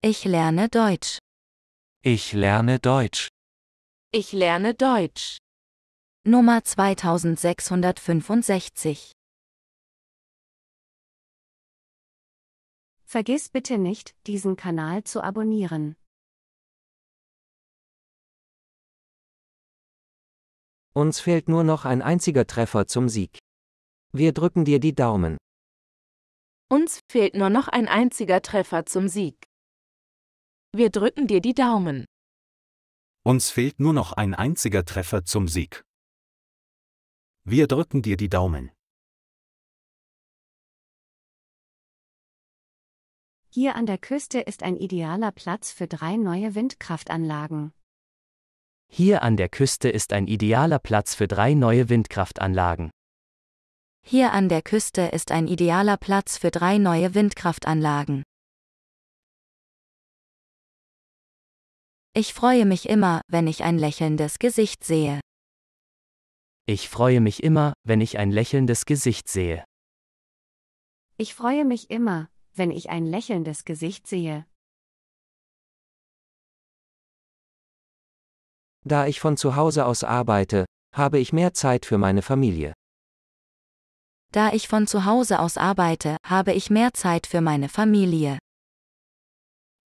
Ich lerne Deutsch. Ich lerne Deutsch. Ich lerne Deutsch. Nummer 2665. Vergiss bitte nicht, diesen Kanal zu abonnieren. Uns fehlt nur noch ein einziger Treffer zum Sieg. Wir drücken dir die Daumen. Uns fehlt nur noch ein einziger Treffer zum Sieg. Wir drücken dir die Daumen. Uns fehlt nur noch ein einziger Treffer zum Sieg. Wir drücken dir die Daumen. Hier an der Küste ist ein idealer Platz für drei neue Windkraftanlagen. Hier an der Küste ist ein idealer Platz für drei neue Windkraftanlagen. Hier an der Küste ist ein idealer Platz für drei neue Windkraftanlagen. Ich freue mich immer, wenn ich ein lächelndes Gesicht sehe. Ich freue mich immer, wenn ich ein lächelndes Gesicht sehe. Ich freue mich immer, wenn ich ein lächelndes Gesicht sehe. Da ich von zu Hause aus arbeite, habe ich mehr Zeit für meine Familie. Da ich von zu Hause aus arbeite, habe ich mehr Zeit für meine Familie.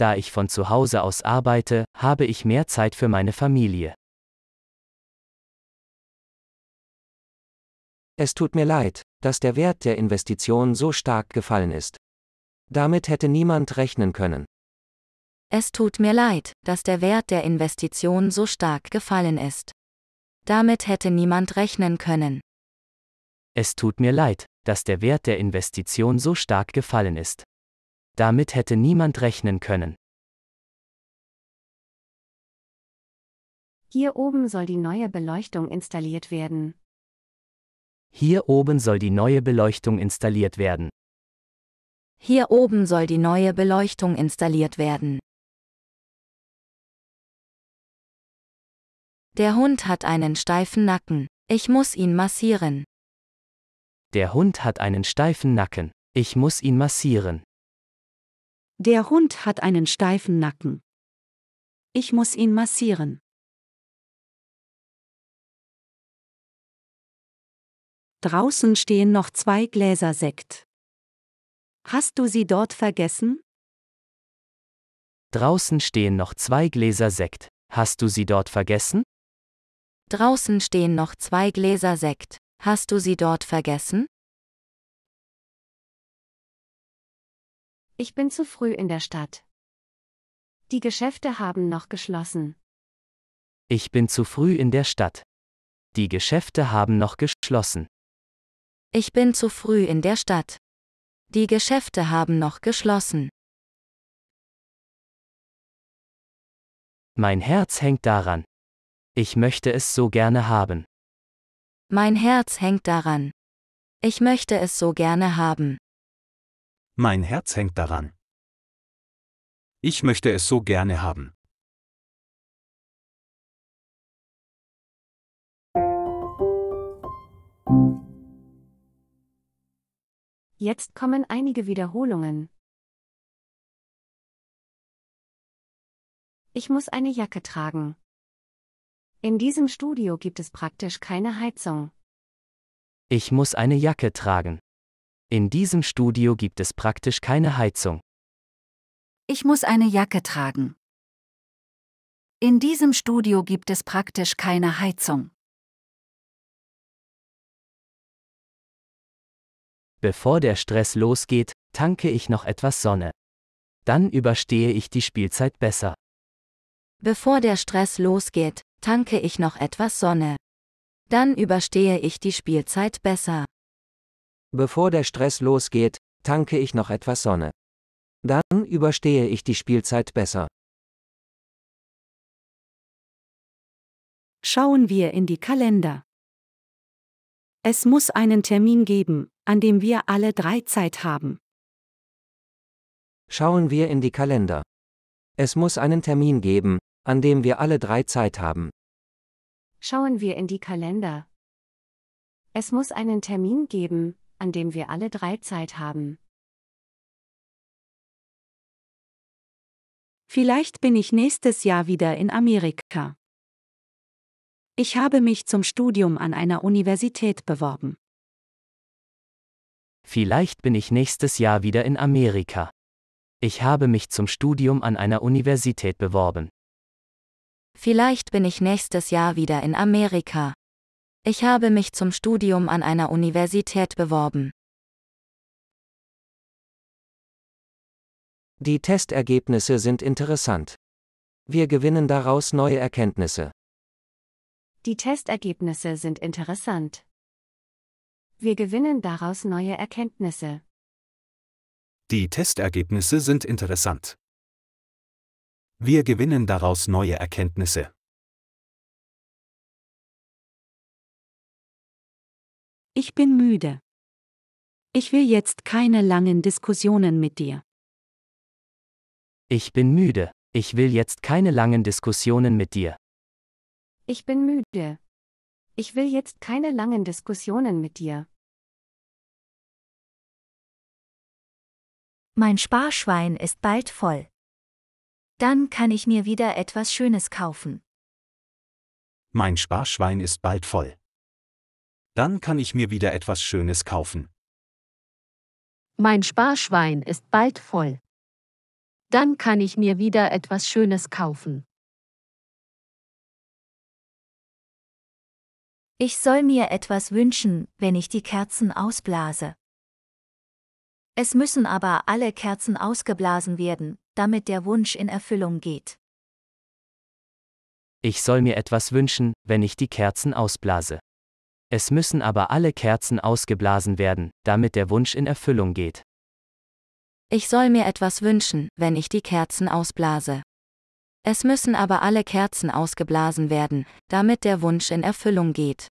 Da ich von zu Hause aus arbeite, habe ich mehr Zeit für meine Familie. Es tut mir leid, dass der Wert der Investition so stark gefallen ist. Damit hätte niemand rechnen können. Es tut mir leid, dass der Wert der Investition so stark gefallen ist. Damit hätte niemand rechnen können. Es tut mir leid, dass der Wert der Investition so stark gefallen ist. Damit hätte niemand rechnen können. Hier oben soll die neue Beleuchtung installiert werden. Hier oben soll die neue Beleuchtung installiert werden. Hier oben soll die neue Beleuchtung installiert werden. Der Hund hat einen steifen Nacken. Ich muss ihn massieren. Der Hund hat einen steifen Nacken. Ich muss ihn massieren. Der Hund hat einen steifen Nacken. Ich muss ihn massieren. Draußen stehen noch zwei Gläser Sekt. Hast du sie dort vergessen? Draußen stehen noch zwei Gläser Sekt. Hast du sie dort vergessen? Draußen stehen noch zwei Gläser Sekt. Hast du sie dort vergessen? Ich bin zu früh in der Stadt. Die Geschäfte haben noch geschlossen. Ich bin zu früh in der Stadt. Die Geschäfte haben noch geschlossen. Ich bin zu früh in der Stadt. Die Geschäfte haben noch geschlossen. Mein Herz hängt daran. Ich möchte es so gerne haben. Mein Herz hängt daran. Ich möchte es so gerne haben. Mein Herz hängt daran. Ich möchte es so gerne haben. Jetzt kommen einige Wiederholungen. Ich muss eine Jacke tragen. In diesem Studio gibt es praktisch keine Heizung. Ich muss eine Jacke tragen. In diesem Studio gibt es praktisch keine Heizung. Ich muss eine Jacke tragen. In diesem Studio gibt es praktisch keine Heizung. Bevor der Stress losgeht, tanke ich noch etwas Sonne. Dann überstehe ich die Spielzeit besser. Bevor der Stress losgeht, tanke ich noch etwas Sonne. Dann überstehe ich die Spielzeit besser. Bevor der Stress losgeht, tanke ich noch etwas Sonne. Dann überstehe ich die Spielzeit besser. Schauen wir in die Kalender. Es muss einen Termin geben, an dem wir alle drei Zeit haben. Schauen wir in die Kalender. Es muss einen Termin geben, an dem wir alle drei Zeit haben. Schauen wir in die Kalender. Es muss einen Termin geben, an dem wir alle drei Zeit haben. Vielleicht bin ich nächstes Jahr wieder in Amerika. Ich habe mich zum Studium an einer Universität beworben. Vielleicht bin ich nächstes Jahr wieder in Amerika. Ich habe mich zum Studium an einer Universität beworben. Vielleicht bin ich nächstes Jahr wieder in Amerika. Ich habe mich zum Studium an einer Universität beworben. Die Testergebnisse sind interessant. Wir gewinnen daraus neue Erkenntnisse. Die Testergebnisse sind interessant. Wir gewinnen daraus neue Erkenntnisse. Die Testergebnisse sind interessant. Wir gewinnen daraus neue Erkenntnisse. Ich bin müde. Ich will jetzt keine langen Diskussionen mit dir. Ich bin müde. Ich will jetzt keine langen Diskussionen mit dir. Ich bin müde. Ich will jetzt keine langen Diskussionen mit dir. Mein Sparschwein ist bald voll. Dann kann ich mir wieder etwas Schönes kaufen. Mein Sparschwein ist bald voll. Dann kann ich mir wieder etwas Schönes kaufen. Mein Sparschwein ist bald voll. Dann kann ich mir wieder etwas Schönes kaufen. Ich soll mir etwas wünschen, wenn ich die Kerzen ausblase. Es müssen aber alle Kerzen ausgeblasen werden, damit der Wunsch in Erfüllung geht. Ich soll mir etwas wünschen, wenn ich die Kerzen ausblase. Es müssen aber alle Kerzen ausgeblasen werden, damit der Wunsch in Erfüllung geht. Ich soll mir etwas wünschen, wenn ich die Kerzen ausblase. Es müssen aber alle Kerzen ausgeblasen werden, damit der Wunsch in Erfüllung geht.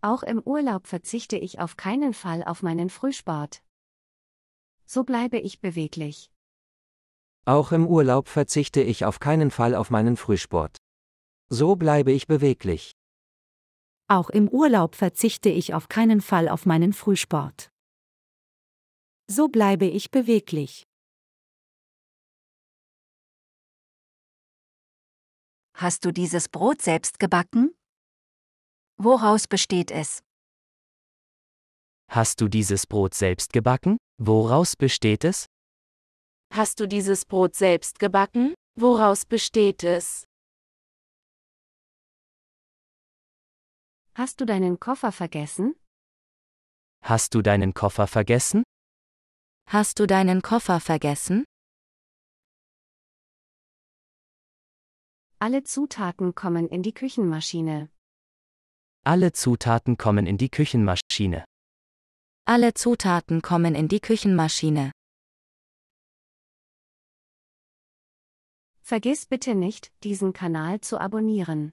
Auch im Urlaub verzichte ich auf keinen Fall auf meinen Frühsport. So bleibe ich beweglich. Auch im Urlaub verzichte ich auf keinen Fall auf meinen Frühsport. So bleibe ich beweglich. Auch im Urlaub verzichte ich auf keinen Fall auf meinen Frühsport. So bleibe ich beweglich. Hast du dieses Brot selbst gebacken? Woraus besteht es? Hast du dieses Brot selbst gebacken? Woraus besteht es? Hast du dieses Brot selbst gebacken? Woraus besteht es? Hast du deinen Koffer vergessen? Hast du deinen Koffer vergessen? Hast du deinen Koffer vergessen? Alle Zutaten kommen in die Küchenmaschine. Alle Zutaten kommen in die Küchenmaschine. Alle Zutaten kommen in die Küchenmaschine. Vergiss bitte nicht, diesen Kanal zu abonnieren.